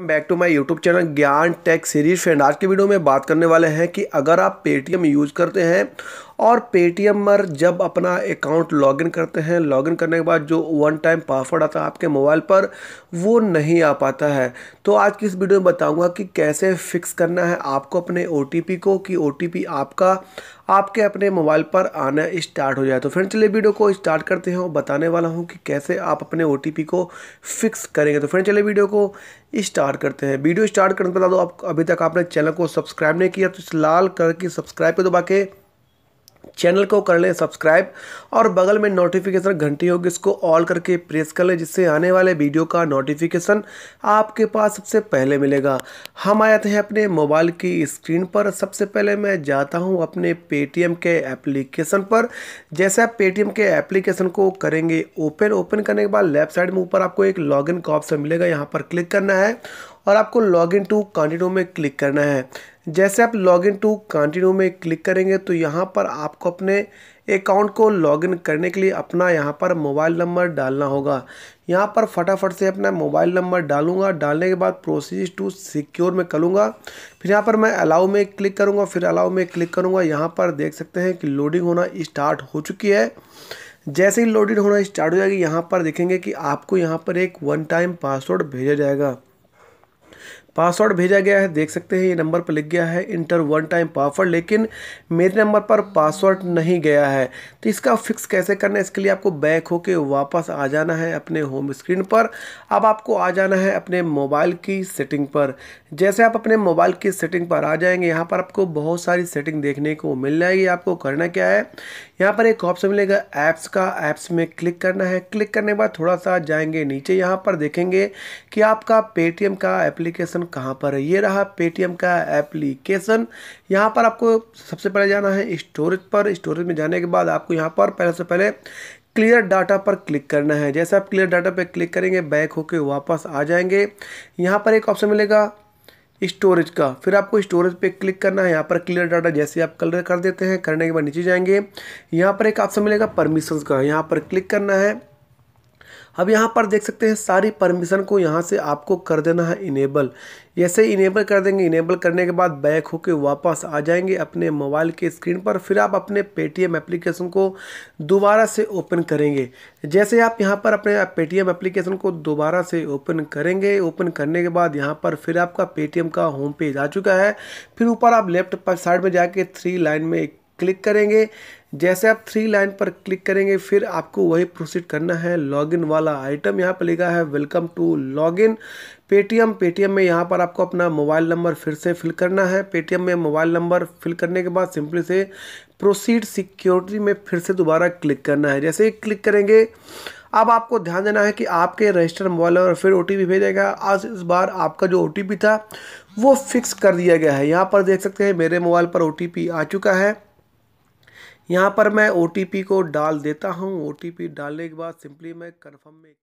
back to my YouTube channel Gyan tech series friend आज के video में बात करने वाले हैं कि अगर आप पेटीएम यूज़ करते हैं और पेटीएम पर जब अपना अकाउंट लॉगिन करते हैं लॉगिन करने के बाद जो वन टाइम पासवर्ड आता है आपके मोबाइल पर वो नहीं आ पाता है तो आज की इस वीडियो में बताऊंगा कि कैसे फिक्स करना है आपको अपने ओ को कि ओ आपका आपके अपने मोबाइल पर आना स्टार्ट हो जाए तो फ्रेंड चलिए वीडियो को स्टार्ट करते हैं और बताने वाला हूँ कि कैसे आप अपने ओ को फिक्स करेंगे तो फ्रेंड चलिए वीडियो को स्टार्ट करते हैं वीडियो स्टार्ट करने के बता दो आप अभी तक आपने चैनल को सब्सक्राइब नहीं किया तो इस लाल कलर की सब्सक्राइब पर दबा के चैनल को कर लें सब्सक्राइब और बगल में नोटिफिकेशन घंटी होगी इसको ऑल करके प्रेस कर लें जिससे आने वाले वीडियो का नोटिफिकेशन आपके पास सबसे पहले मिलेगा हम आए थे अपने मोबाइल की स्क्रीन पर सबसे पहले मैं जाता हूं अपने पेटीएम के एप्लीकेशन पर जैसे आप पेटीएम के एप्लीकेशन को करेंगे ओपन ओपन करने के बाद लेफ्ट साइड में ऊपर आपको एक लॉग का ऑप्शन मिलेगा यहाँ पर क्लिक करना है और आपको लॉग इन टू कॉन्टिन्यू में क्लिक करना है जैसे आप लॉगिन टू कंटिन्यू में क्लिक करेंगे तो यहाँ पर आपको अपने अकाउंट को लॉगिन करने के लिए अपना यहाँ पर मोबाइल नंबर डालना होगा यहाँ पर फटाफट से अपना मोबाइल नंबर डालूंगा डालने के बाद प्रोसीज टू सिक्योर में करूँगा फिर यहाँ पर मैं अलाउ में क्लिक करूँगा फिर अलाउ में क्लिक करूँगा यहाँ पर देख सकते हैं कि लोडिंग होना स्टार्ट हो चुकी है जैसे ही लोडिंग होना स्टार्ट हो जाएगी यहाँ पर देखेंगे कि आपको यहाँ पर एक वन टाइम पासवर्ड भेजा जाएगा पासवर्ड भेजा गया है देख सकते हैं ये नंबर पर लिख गया है इंटर वन टाइम पासवर्ड लेकिन मेरे नंबर पर पासवर्ड नहीं गया है तो इसका फिक्स कैसे करना है इसके लिए आपको बैक होके वापस आ जाना है अपने होम स्क्रीन पर अब आपको आ जाना है अपने मोबाइल की सेटिंग पर जैसे आप अपने मोबाइल की सेटिंग पर आ जाएंगे यहाँ पर आपको बहुत सारी सेटिंग देखने को मिल जाएगी आपको करना क्या है यहाँ पर एक ऑप्शन मिलेगा ऐप्स का ऐप्स में क्लिक करना है क्लिक करने के बाद थोड़ा सा जाएंगे नीचे यहाँ पर देखेंगे कि आपका पेटीएम का एप्लीकेशन एप्लीकेशन कहाँ पर है ये रहा पेटीएम का एप्लीकेशन यहाँ पर आपको सबसे पहले जाना है स्टोरेज पर स्टोरेज में जाने के बाद आपको यहाँ पर पहले से पहले क्लियर डाटा पर क्लिक करना है जैसे आप क्लियर डाटा पर क्लिक करेंगे बैक होकर वापस आ जाएंगे यहाँ पर एक ऑप्शन मिलेगा स्टोरेज का फिर आपको स्टोरेज पे क्लिक करना है यहाँ पर क्लियर डाटा जैसे आप कलर कर देते हैं करने के बाद नीचे जाएंगे यहाँ पर एक ऑप्शन मिलेगा परमिशंस का यहाँ पर क्लिक करना है अब यहाँ पर देख सकते हैं सारी परमिशन को यहाँ से आपको कर देना है इनेबल जैसे इनेबल कर देंगे इनेबल करने के बाद बैक होकर वापस आ जाएंगे अपने मोबाइल के स्क्रीन पर फिर आप अपने पेटीएम एप्लीकेशन को दोबारा से ओपन करेंगे जैसे आप यहाँ पर अपने पेटीएम एप्लीकेशन को दोबारा से ओपन करेंगे ओपन करने के बाद यहाँ पर फिर आपका पेटीएम का होम पेज आ चुका है फिर ऊपर आप लेफ्ट साइड में जाके थ्री लाइन में क्लिक करेंगे जैसे आप थ्री लाइन पर क्लिक करेंगे फिर आपको वही प्रोसीड करना है लॉगिन वाला आइटम यहाँ पर लिखा है welcome to login Paytm Paytm में यहाँ पर आपको अपना मोबाइल नंबर फिर से फिल करना है पेटीएम में मोबाइल नंबर फिल करने के बाद सिंपली से प्रोसीड सिक्योरिटी में फिर से दोबारा क्लिक करना है जैसे ही क्लिक करेंगे अब आपको ध्यान देना है कि आपके रजिस्टर मोबाइल नंबर फिर ओ भेजेगा आज इस बार आपका जो ओ था वो फिक्स कर दिया गया है यहाँ पर देख सकते हैं मेरे मोबाइल पर ओ आ चुका है यहाँ पर मैं ओ को डाल देता हूँ ओ डालने के बाद सिंपली मैं कन्फर्म में